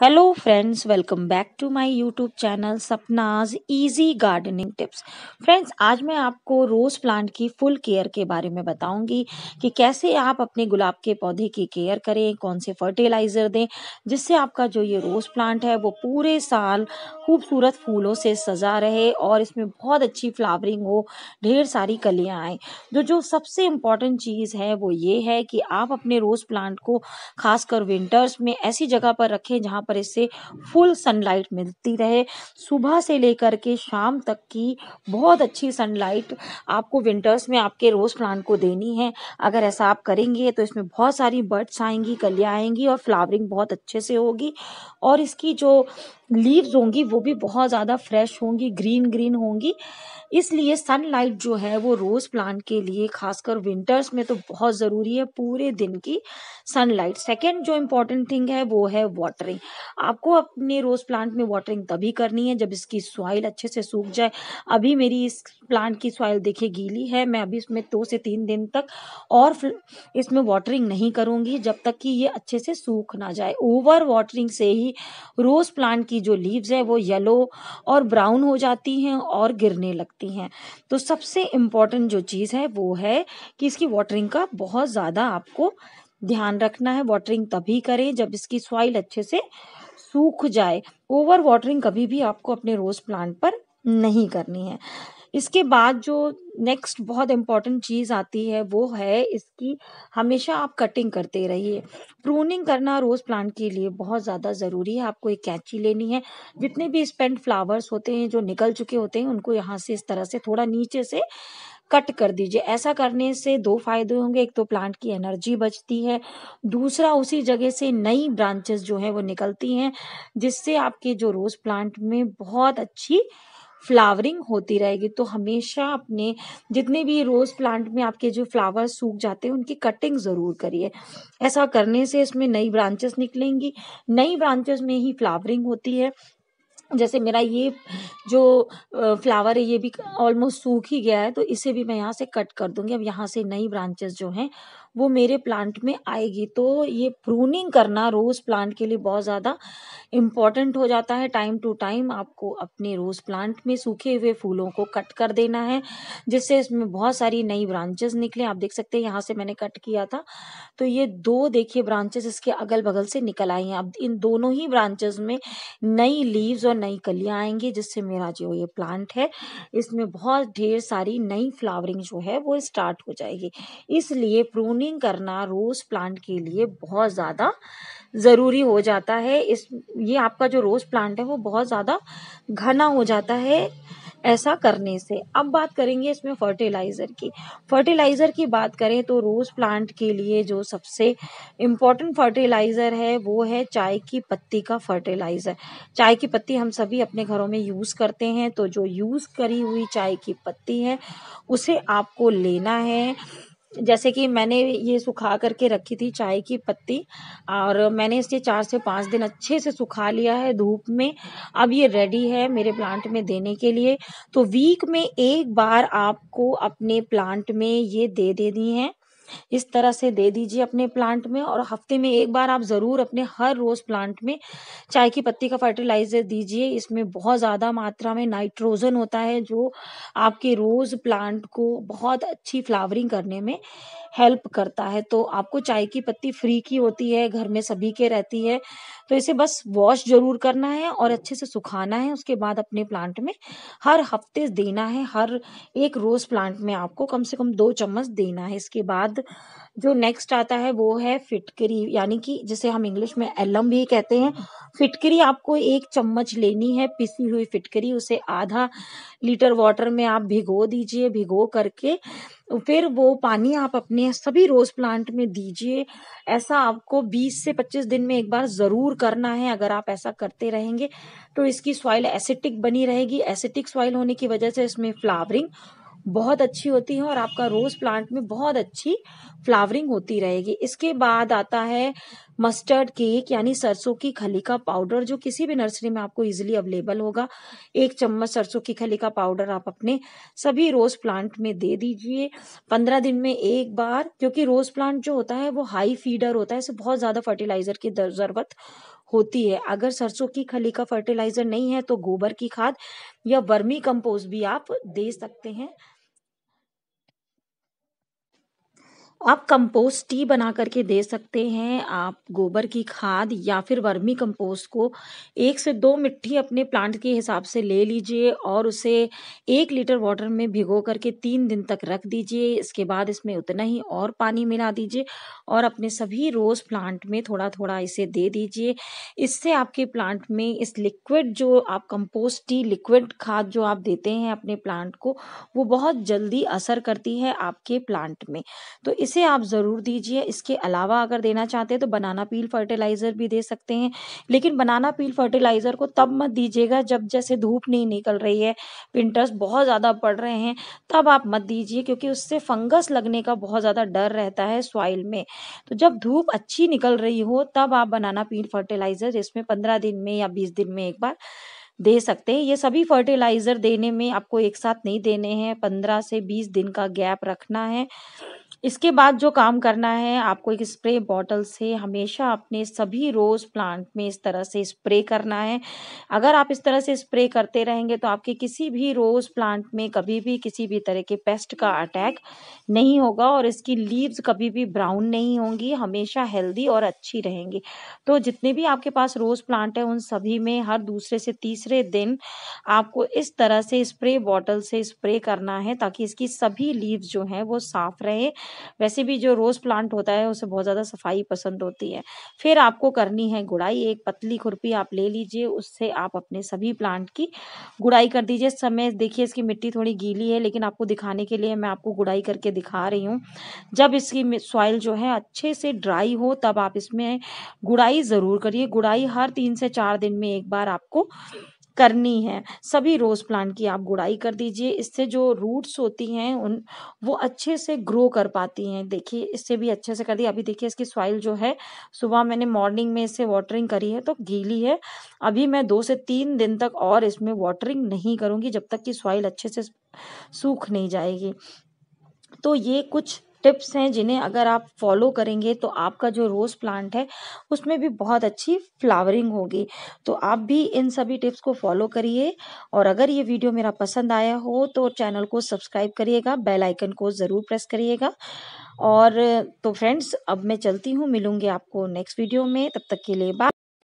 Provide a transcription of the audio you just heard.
hello friends welcome back to my YouTube channel Sapna's easy gardening tips friends आज मैं आपको rose plant की full care के बारे में बताऊंगी कि कैसे आप अपने गुलाब के पौधे की केयर करें कौन से फर्टिलाइज़र दें जिससे आपका जो ये रोज़ प्लांट है वो पूरे साल खूबसूरत फूलों से सजा रहे और इसमें बहुत अच्छी फ्लावरिंग हो ढेर सारी कलियाँ आएँ जो जो सबसे इम्पॉर्टेंट चीज़ है वो ये है कि आप अपने रोज़ प्लांट को खासकर विंटर्स में ऐसी जगह पर रखें जहाँ जहाँ पर इसे फुल सनलाइट मिलती रहे सुबह से लेकर के शाम तक की बहुत अच्छी सनलाइट आपको विंटर्स में आपके रोज़ प्लांट को देनी है अगर ऐसा आप करेंगे तो इसमें बहुत सारी बर्ड्स आएंगी कलियाँ आएंगी और फ्लावरिंग बहुत अच्छे से होगी और इसकी जो लीव्स होंगी वो भी बहुत ज़्यादा फ्रेश होंगी ग्रीन ग्रीन होंगी इसलिए सनलाइट जो है वो रोज़ प्लांट के लिए खासकर विंटर्स में तो बहुत ज़रूरी है पूरे दिन की सनलाइट सेकेंड जो इम्पोर्टेंट थिंग है वो है वाटरिंग आपको अपने रोज़ प्लांट में वाटरिंग तभी करनी है जब इसकी सॉइल अच्छे से सूख जाए अभी मेरी इस प्लांट की सॉइल देखिए गीली है मैं अभी इसमें दो से तीन दिन तक और इसमें वाटरिंग नहीं करूँगी जब तक कि ये अच्छे से सूख ना जाए ओवर वाटरिंग से ही रोज़ प्लांट की जो लीव्स है वो येलो और ब्राउन हो जाती हैं और गिरने लगती सकती हैं तो सबसे इम्पॉर्टेंट जो चीज़ है वो है कि इसकी वाटरिंग का बहुत ज़्यादा आपको ध्यान रखना है वाटरिंग तभी करें जब इसकी सॉइल अच्छे से सूख जाए ओवर वाटरिंग कभी भी आपको अपने रोज़ प्लांट पर नहीं करनी है इसके बाद जो नेक्स्ट बहुत इम्पॉर्टेंट चीज़ आती है वो है इसकी हमेशा आप कटिंग करते रहिए प्रूनिंग करना रोज़ प्लांट के लिए बहुत ज़्यादा ज़रूरी है आपको एक कैंची लेनी है जितने भी स्पेंट फ्लावर्स होते हैं जो निकल चुके होते हैं उनको यहाँ से इस तरह से थोड़ा नीचे से कट कर दीजिए ऐसा करने से दो फायदे होंगे एक तो प्लांट की एनर्जी बचती है दूसरा उसी जगह से नई ब्रांचेस जो है वो निकलती हैं जिससे आपके जो रोज़ प्लांट में बहुत अच्छी फ्लावरिंग होती रहेगी तो हमेशा अपने जितने भी रोज़ प्लांट में आपके जो फ्लावर सूख जाते हैं उनकी कटिंग ज़रूर करिए ऐसा करने से इसमें नई ब्रांचेस निकलेंगी नई ब्रांचेस में ही फ्लावरिंग होती है जैसे मेरा ये जो फ्लावर है ये भी ऑलमोस्ट सूख ही गया है तो इसे भी मैं यहाँ से कट कर दूँगी अब यहाँ से नई ब्रांचेस जो हैं वो मेरे प्लांट में आएगी तो ये प्रूनिंग करना रोज़ प्लांट के लिए बहुत ज़्यादा इम्पॉर्टेंट हो जाता है टाइम टू टाइम आपको अपने रोज़ प्लांट में सूखे हुए फूलों को कट कर देना है जिससे इसमें बहुत सारी नई ब्रांचेस निकले आप देख सकते हैं यहाँ से मैंने कट किया था तो ये दो देखिए ब्रांचेस इसके अगल बगल से निकल आई हैं अब इन दोनों ही ब्रांचेस में नई लीव्स और नई कलियाँ आएंगी जिससे मेरा जो ये प्लांट है इसमें बहुत ढेर सारी नई फ्लावरिंग जो है वो स्टार्ट हो जाएगी इसलिए प्रूनिंग करना रोज़ प्लांट के लिए बहुत ज़्यादा ज़रूरी हो जाता है इस ये आपका जो रोज़ प्लांट है वो बहुत ज़्यादा घना हो जाता है ऐसा करने से अब बात करेंगे इसमें फर्टिलाइज़र की फर्टिलाइज़र की बात करें तो रोज़ प्लांट के लिए जो सबसे इम्पोर्टेंट फर्टिलाइज़र है वो है चाय की पत्ती का फर्टिलाइज़र चाय की पत्ती हम सभी अपने घरों में यूज़ करते हैं तो जो यूज़ करी हुई चाय की पत्ती है उसे आपको लेना है जैसे कि मैंने ये सुखा करके रखी थी चाय की पत्ती और मैंने इसे चार से पाँच दिन अच्छे से सुखा लिया है धूप में अब ये रेडी है मेरे प्लांट में देने के लिए तो वीक में एक बार आपको अपने प्लांट में ये दे देनी है इस तरह से दे दीजिए अपने प्लांट में और हफ्ते में एक बार आप ज़रूर अपने हर रोज़ प्लांट में चाय की पत्ती का फर्टिलाइज़र दीजिए इसमें बहुत ज़्यादा मात्रा में नाइट्रोजन होता है जो आपके रोज़ प्लांट को बहुत अच्छी फ्लावरिंग करने में हेल्प करता है तो आपको चाय की पत्ती फ्री की होती है घर में सभी के रहती है तो इसे बस वॉश जरूर करना है और अच्छे से सुखाना है उसके बाद अपने प्लांट में हर हफ्ते देना है हर एक रोज़ प्लांट में आपको कम से कम दो चम्मच देना है इसके बाद जो नेक्स्ट आता है वो है फिटकरी यानी कि जिसे हम इंग्लिश में एलम भी कहते हैं फिटकरी आपको एक चम्मच लेनी है पिसी हुई फिटकरी उसे आधा लीटर वाटर में आप भिगो दीजिए भिगो करके तो फिर वो पानी आप अपने सभी रोज प्लांट में दीजिए ऐसा आपको 20 से 25 दिन में एक बार जरूर करना है अगर आप ऐसा करते रहेंगे तो इसकी सॉइल एसिटिक बनी रहेगी एसिटिक सॉइल होने की वजह से इसमें फ्लावरिंग बहुत अच्छी होती है और आपका रोज प्लांट में बहुत अच्छी फ्लावरिंग होती रहेगी इसके बाद आता है मस्टर्ड केक यानी सरसों की खली का पाउडर जो किसी भी नर्सरी में आपको इजिली अवेलेबल होगा एक चम्मच सरसों की खली का पाउडर आप अपने सभी रोज प्लांट में दे दीजिए पंद्रह दिन में एक बार क्योंकि रोज प्लांट जो होता है वो हाई फीडर होता है इसे बहुत ज्यादा फर्टिलाइजर की जरूरत होती है अगर सरसों की खली का फर्टिलाइजर नहीं है तो गोबर की खाद या वर्मी कंपोस्ट भी आप दे सकते हैं आप कंपोस्ट टी बना करके दे सकते हैं आप गोबर की खाद या फिर वर्मी कंपोस्ट को एक से दो मिट्टी अपने प्लांट के हिसाब से ले लीजिए और उसे एक लीटर वाटर में भिगो करके तीन दिन तक रख दीजिए इसके बाद इसमें उतना ही और पानी मिला दीजिए और अपने सभी रोज़ प्लांट में थोड़ा थोड़ा इसे दे दीजिए इससे आपके प्लांट में इस लिक्विड जो आप कंपोस्ट टी लिक्विड खाद जो आप देते हैं अपने प्लांट को वो बहुत जल्दी असर करती है आपके प्लांट में तो इस इसे आप ज़रूर दीजिए इसके अलावा अगर देना चाहते हैं तो बनाना पील फर्टिलाइज़र भी दे सकते हैं लेकिन बनाना पील फर्टिलाइज़र को तब मत दीजिएगा जब जैसे धूप नहीं निकल रही है विंटर्स बहुत ज़्यादा पड़ रहे हैं तब आप मत दीजिए क्योंकि उससे फंगस लगने का बहुत ज़्यादा डर रहता है सॉइल में तो जब धूप अच्छी निकल रही हो तब आप बनाना पील फर्टिलाइज़र जिसमें पंद्रह दिन में या बीस दिन में एक बार दे सकते हैं ये सभी फर्टिलाइज़र देने में आपको एक साथ नहीं देने हैं पंद्रह से बीस दिन का गैप रखना है इसके बाद जो काम करना है आपको एक स्प्रे बॉटल से हमेशा अपने सभी रोज़ प्लांट में इस तरह से स्प्रे करना है अगर आप इस तरह से स्प्रे करते रहेंगे तो आपके किसी भी रोज़ प्लांट में कभी भी किसी भी तरह के पेस्ट का अटैक नहीं होगा और इसकी लीव्स कभी भी ब्राउन नहीं होंगी हमेशा हेल्दी और अच्छी रहेंगी तो जितने भी आपके पास रोज़ प्लांट है उन सभी में हर दूसरे से तीसरे दिन आपको इस तरह से स्प्रे बॉटल से स्प्रे करना है ताकि इसकी सभी लीव्स जो हैं वो साफ़ रहे वैसे भी जो रोज़ प्लांट होता है उसे बहुत ज़्यादा सफाई पसंद होती है फिर आपको करनी है गुड़ाई एक पतली खुरपी आप ले लीजिए उससे आप अपने सभी प्लांट की गुड़ाई कर दीजिए इस समय देखिए इसकी मिट्टी थोड़ी गीली है लेकिन आपको दिखाने के लिए मैं आपको गुड़ाई करके दिखा रही हूँ जब इसकी सॉइल जो है अच्छे से ड्राई हो तब आप इसमें गुड़ाई ज़रूर करिए गुड़ाई हर तीन से चार दिन में एक बार आपको करनी है सभी रोज़ प्लांट की आप गुड़ाई कर दीजिए इससे जो रूट्स होती हैं उन वो अच्छे से ग्रो कर पाती हैं देखिए इससे भी अच्छे से कर दी अभी देखिए इसकी सॉइल जो है सुबह मैंने मॉर्निंग में इससे वाटरिंग करी है तो गीली है अभी मैं दो से तीन दिन तक और इसमें वाटरिंग नहीं करूँगी जब तक कि सॉइल अच्छे से सूख नहीं जाएगी तो ये कुछ टिप्स हैं जिन्हें अगर आप फॉलो करेंगे तो आपका जो रोज़ प्लांट है उसमें भी बहुत अच्छी फ्लावरिंग होगी तो आप भी इन सभी टिप्स को फॉलो करिए और अगर ये वीडियो मेरा पसंद आया हो तो चैनल को सब्सक्राइब करिएगा बेल आइकन को ज़रूर प्रेस करिएगा और तो फ्रेंड्स अब मैं चलती हूँ मिलूंगी आपको नेक्स्ट वीडियो में तब तक के लिए बाय